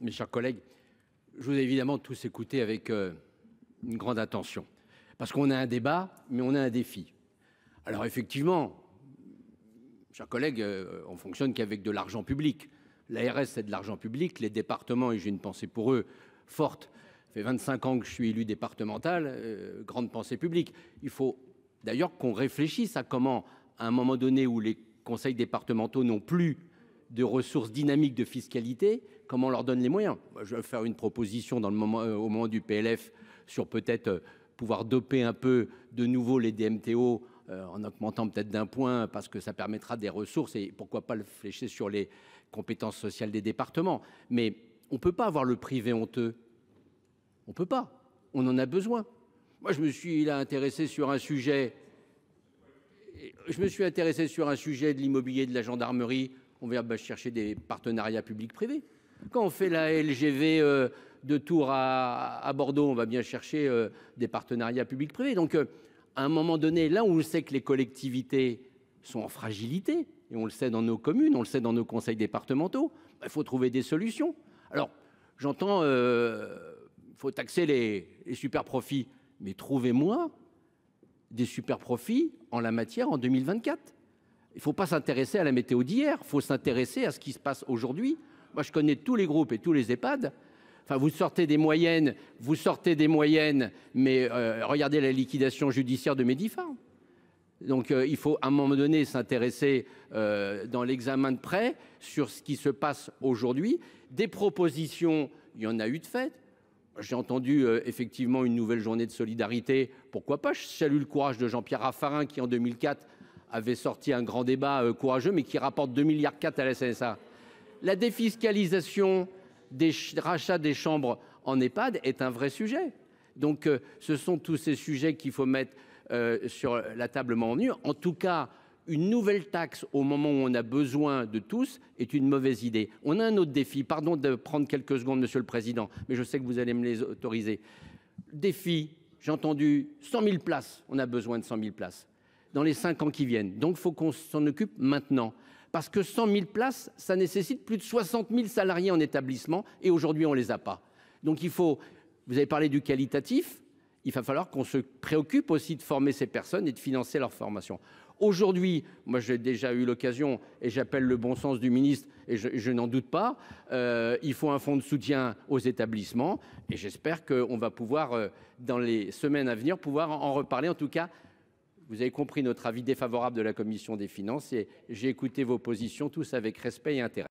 mes chers collègues, je vous ai évidemment tous écouté avec euh, une grande attention parce qu'on a un débat mais on a un défi alors effectivement. Chers collègues, euh, on fonctionne qu'avec de l'argent public, l'ARS, c'est de l'argent public, les départements et j'ai une pensée pour eux forte fait 25 ans que je suis élu départemental euh, grande pensée publique, il faut d'ailleurs qu'on réfléchisse à comment à un moment donné où les conseils départementaux n'ont plus de ressources dynamiques de fiscalité, comment on leur donne les moyens, je vais faire une proposition euh, au moment du PLF sur peut-être euh, pouvoir doper un peu de nouveau les DMTO euh, en augmentant peut-être d'un point parce que ça permettra des ressources et pourquoi pas le flécher sur les compétences sociales des départements, mais on ne peut pas avoir le privé honteux. On peut pas, on en a besoin. Moi je me suis intéressé sur un sujet je me suis intéressé sur un sujet de l'immobilier de la gendarmerie on va bah, chercher des partenariats public privés quand on fait la LGV euh, de Tours à Bordeaux, on va bien chercher euh, des partenariats public privés donc euh, à un moment donné, là où on sait que les collectivités sont en fragilité et on le sait, dans nos communes, on le sait, dans nos conseils départementaux, bah, il faut trouver des solutions, alors j'entends faut taxer les les superprofits mais trouvez-moi des super-profits en la matière en 2024 il ne faut pas s'intéresser à la météo d'hier, il faut s'intéresser à ce qui se passe aujourd'hui. Moi je connais tous les groupes et tous les Ehpad. Enfin vous sortez des moyennes, vous sortez des moyennes mais euh, regardez la liquidation judiciaire de Medifar. Donc euh, il faut à un moment donné s'intéresser. Euh, dans l'examen de près sur ce qui se passe aujourd'hui des propositions, il y en a eu de fait. J'ai entendu effectivement une nouvelle journée de solidarité. Pourquoi pas Je salue le courage de Jean-Pierre Raffarin qui en 2004 avait sorti un grand débat euh, courageux mais qui rapporte 2 milliards 4 à la CSA, la défiscalisation des rachats des chambres en EHPAD est un vrai sujet, donc euh, ce sont tous ces sujets qu'il faut mettre euh, sur la table maintenant. en tout cas une nouvelle taxe au moment où on a besoin de tous est une mauvaise idée, on a un autre défi, pardon de prendre quelques secondes, monsieur le président, mais je sais que vous allez me les autoriser défi j'ai entendu 000 places, on a besoin de 000 places, dans les cinq ans qui viennent, donc il faut qu'on s'en occupe maintenant parce que 000 places, ça nécessite plus de 60 000 salariés en établissement et aujourd'hui on les a pas, donc il faut, vous avez parlé du qualitatif, il va falloir qu'on se préoccupe aussi de former ces personnes et de financer leur formation aujourd'hui, moi j'ai déjà eu l'occasion et j'appelle le bon sens du ministre et je, n'en doute pas, euh, il faut un fonds de soutien aux établissements et j'espère qu'on va pouvoir euh, dans les semaines à venir pouvoir en reparler en tout cas vous avez compris notre avis défavorable de la commission des finances et j'ai écouté vos positions tous avec respect et intérêt.